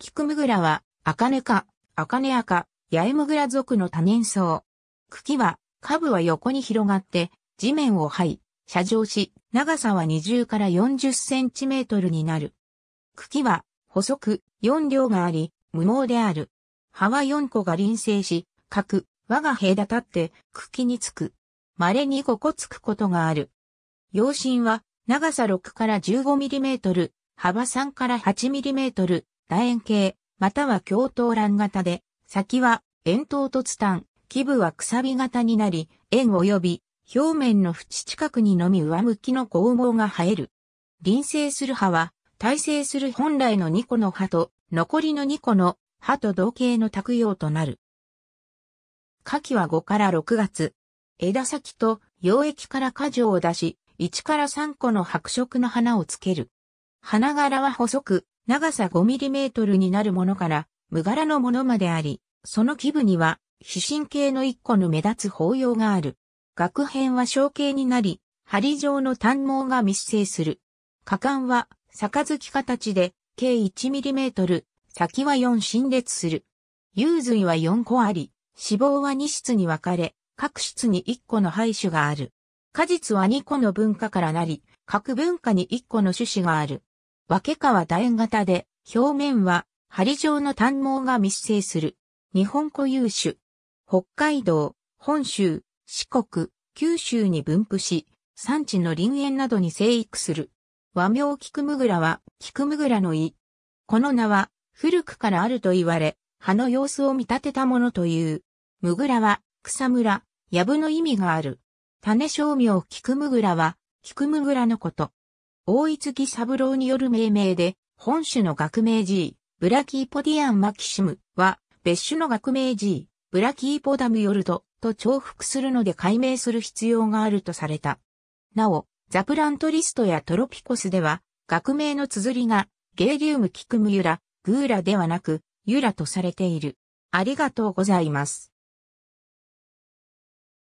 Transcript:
キクムグラは、アアカネカネアカ、ヤエムグラ属の多年草。茎は、株は横に広がって、地面を這い、射状し、長さは20から40センチメートルになる。茎は、細く、4両があり、無毛である。葉は4個が輪生し、角、輪が平立って、茎につく。稀に5個つくことがある。葉身は、長さ6から15ミリメートル、幅3から8ミリメートル、楕円形、または共闘欄型で、先は円筒突端、基部はくさび型になり、円及び表面の縁近くにのみ上向きの剛毛が生える。臨生する葉は、耐性する本来の2個の葉と、残りの2個の葉と同型の卓用となる。花季は5から6月。枝先と溶液から果樹を出し、1から3個の白色の花をつける。花柄は細く、長さ 5mm になるものから、無柄のものまであり、その基部には、皮神形の一個の目立つ法要がある。額編は小形になり、針状の短毛が密生する。果敢は、き形で、計 1mm、先は4進列する。幽髄は4個あり、脂肪は2室に分かれ、各室に1個の排種がある。果実は2個の文化からなり、各文化に1個の種子がある。分川楕円型で、表面は針状の短毛が密生する。日本固有種。北海道、本州、四国、九州に分布し、産地の林園などに生育する。和名キクムグラは、キクムグラの意。この名は、古くからあると言われ、葉の様子を見立てたものという。ムグラは、草むら、藪の意味がある。種商名キクムグラは、キクムグラのこと。大井月三郎による命名で、本種の学名 G、ブラキーポディアンマキシムは、別種の学名 G、ブラキーポダムヨルドと重複するので解明する必要があるとされた。なお、ザプラントリストやトロピコスでは、学名の綴りが、ゲーリウムキクムユラ、グーラではなく、ユラとされている。ありがとうございます。